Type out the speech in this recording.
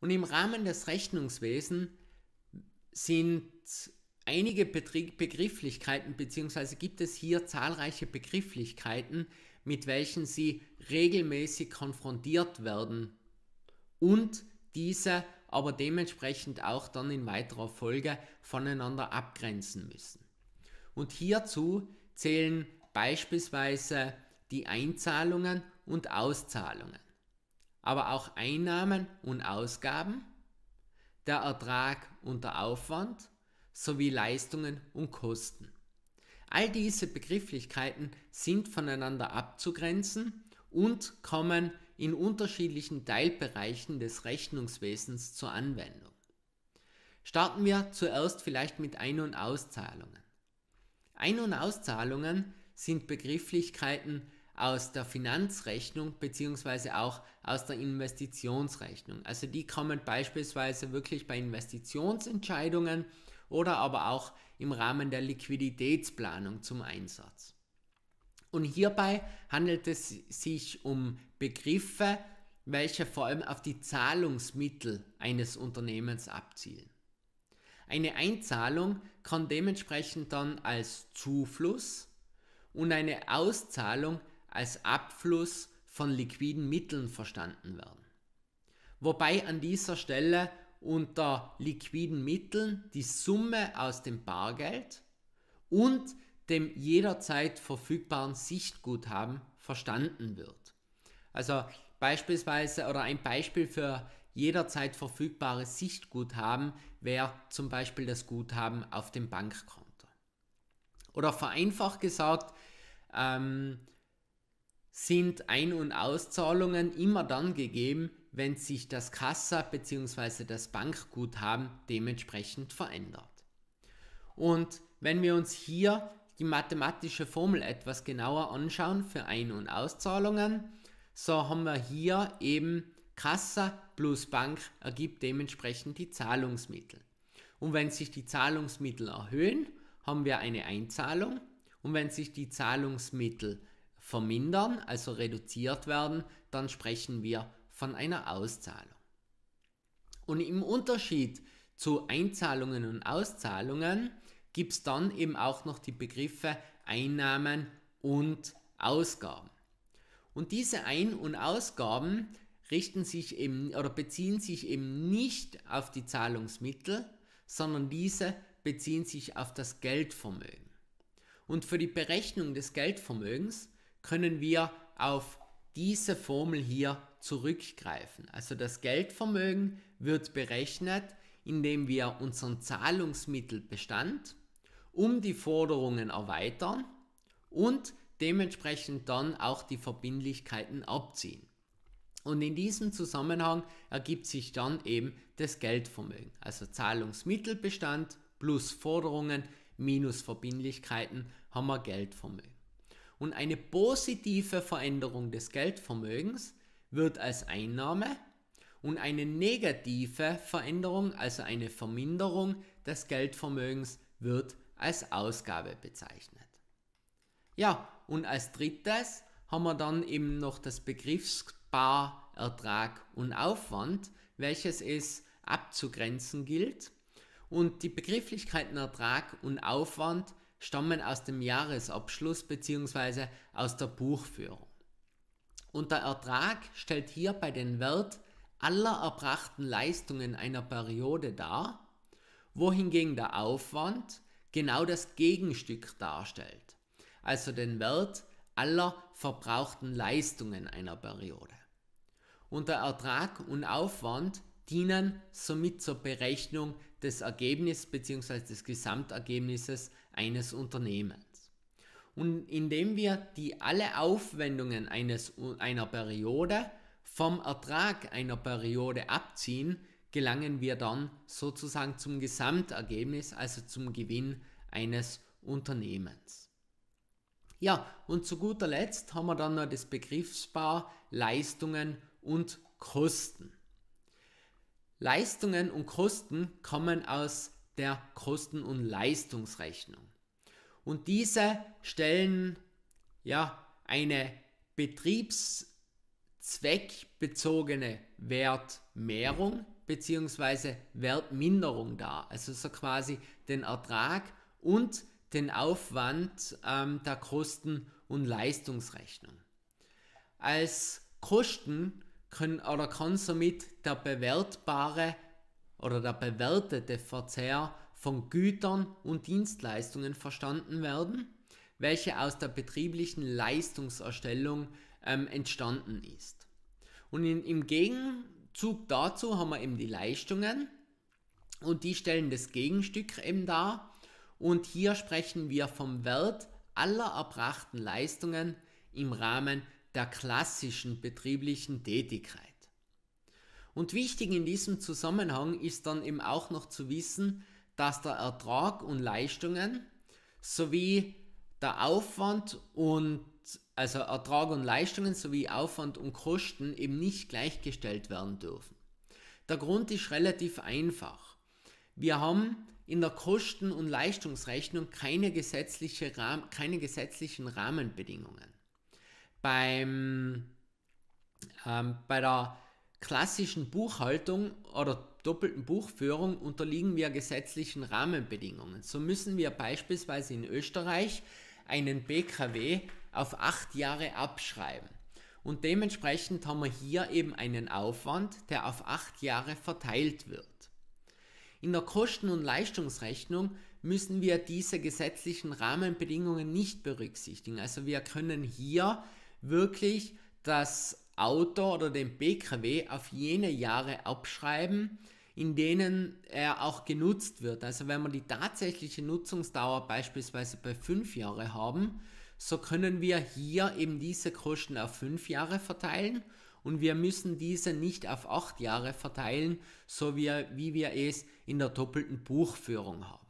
Und im Rahmen des Rechnungswesens sind einige Begrifflichkeiten bzw. gibt es hier zahlreiche Begrifflichkeiten, mit welchen sie regelmäßig konfrontiert werden und diese aber dementsprechend auch dann in weiterer Folge voneinander abgrenzen müssen. Und hierzu zählen beispielsweise die Einzahlungen und Auszahlungen aber auch Einnahmen und Ausgaben, der Ertrag und der Aufwand sowie Leistungen und Kosten. All diese Begrifflichkeiten sind voneinander abzugrenzen und kommen in unterschiedlichen Teilbereichen des Rechnungswesens zur Anwendung. Starten wir zuerst vielleicht mit Ein- und Auszahlungen. Ein- und Auszahlungen sind Begrifflichkeiten, aus der Finanzrechnung bzw. auch aus der Investitionsrechnung. Also die kommen beispielsweise wirklich bei Investitionsentscheidungen oder aber auch im Rahmen der Liquiditätsplanung zum Einsatz. Und hierbei handelt es sich um Begriffe, welche vor allem auf die Zahlungsmittel eines Unternehmens abzielen. Eine Einzahlung kann dementsprechend dann als Zufluss und eine Auszahlung als Abfluss von liquiden Mitteln verstanden werden. Wobei an dieser Stelle unter liquiden Mitteln die Summe aus dem Bargeld und dem jederzeit verfügbaren Sichtguthaben verstanden wird. Also beispielsweise oder ein Beispiel für jederzeit verfügbares Sichtguthaben wäre zum Beispiel das Guthaben auf dem Bankkonto. Oder vereinfacht gesagt, ähm, sind Ein- und Auszahlungen immer dann gegeben, wenn sich das Kassa bzw. das Bankguthaben dementsprechend verändert. Und wenn wir uns hier die mathematische Formel etwas genauer anschauen für Ein- und Auszahlungen, so haben wir hier eben Kassa plus Bank ergibt dementsprechend die Zahlungsmittel. Und wenn sich die Zahlungsmittel erhöhen, haben wir eine Einzahlung. Und wenn sich die Zahlungsmittel erhöhen, vermindern, also reduziert werden, dann sprechen wir von einer Auszahlung. Und im Unterschied zu Einzahlungen und Auszahlungen gibt es dann eben auch noch die Begriffe Einnahmen und Ausgaben. Und diese Ein- und Ausgaben richten sich eben oder beziehen sich eben nicht auf die Zahlungsmittel, sondern diese beziehen sich auf das Geldvermögen. Und für die Berechnung des Geldvermögens können wir auf diese Formel hier zurückgreifen. Also das Geldvermögen wird berechnet, indem wir unseren Zahlungsmittelbestand um die Forderungen erweitern und dementsprechend dann auch die Verbindlichkeiten abziehen. Und in diesem Zusammenhang ergibt sich dann eben das Geldvermögen, also Zahlungsmittelbestand plus Forderungen minus Verbindlichkeiten haben wir Geldvermögen und eine positive Veränderung des Geldvermögens wird als Einnahme und eine negative Veränderung, also eine Verminderung des Geldvermögens, wird als Ausgabe bezeichnet. Ja, und als drittes haben wir dann eben noch das Begriffspaar Ertrag und Aufwand, welches es abzugrenzen gilt. Und die Begrifflichkeiten Ertrag und Aufwand stammen aus dem Jahresabschluss bzw. aus der Buchführung. Und der Ertrag stellt hierbei den Wert aller erbrachten Leistungen einer Periode dar, wohingegen der Aufwand genau das Gegenstück darstellt, also den Wert aller verbrauchten Leistungen einer Periode. Und der Ertrag und Aufwand dienen somit zur Berechnung des Ergebnisses bzw. des Gesamtergebnisses eines Unternehmens. Und indem wir die alle Aufwendungen eines, einer Periode vom Ertrag einer Periode abziehen, gelangen wir dann sozusagen zum Gesamtergebnis, also zum Gewinn eines Unternehmens. Ja, und zu guter Letzt haben wir dann noch das Begriffspaar Leistungen und Kosten. Leistungen und Kosten kommen aus der Kosten- und Leistungsrechnung. Und diese stellen ja eine betriebszweckbezogene Wertmehrung bzw. Wertminderung dar. Also so quasi den Ertrag und den Aufwand ähm, der Kosten- und Leistungsrechnung. Als Kosten können oder kann somit der bewertbare oder der bewertete Verzehr von Gütern und Dienstleistungen verstanden werden, welche aus der betrieblichen Leistungserstellung ähm, entstanden ist. Und in, im Gegenzug dazu haben wir eben die Leistungen und die stellen das Gegenstück eben dar. Und hier sprechen wir vom Wert aller erbrachten Leistungen im Rahmen der klassischen betrieblichen Tätigkeit. Und wichtig in diesem Zusammenhang ist dann eben auch noch zu wissen, dass der Ertrag und Leistungen sowie der Aufwand und also Ertrag und Leistungen sowie Aufwand und Kosten eben nicht gleichgestellt werden dürfen. Der Grund ist relativ einfach. Wir haben in der Kosten- und Leistungsrechnung keine, gesetzliche keine gesetzlichen Rahmenbedingungen beim, ähm, bei der klassischen Buchhaltung oder doppelten Buchführung unterliegen wir gesetzlichen Rahmenbedingungen. So müssen wir beispielsweise in Österreich einen BKW auf acht Jahre abschreiben. Und dementsprechend haben wir hier eben einen Aufwand, der auf acht Jahre verteilt wird. In der Kosten- und Leistungsrechnung müssen wir diese gesetzlichen Rahmenbedingungen nicht berücksichtigen. Also wir können hier wirklich das Auto oder den Pkw auf jene Jahre abschreiben, in denen er auch genutzt wird. Also wenn wir die tatsächliche Nutzungsdauer beispielsweise bei fünf Jahre haben, so können wir hier eben diese Kosten auf fünf Jahre verteilen und wir müssen diese nicht auf acht Jahre verteilen, so wie, wie wir es in der doppelten Buchführung haben.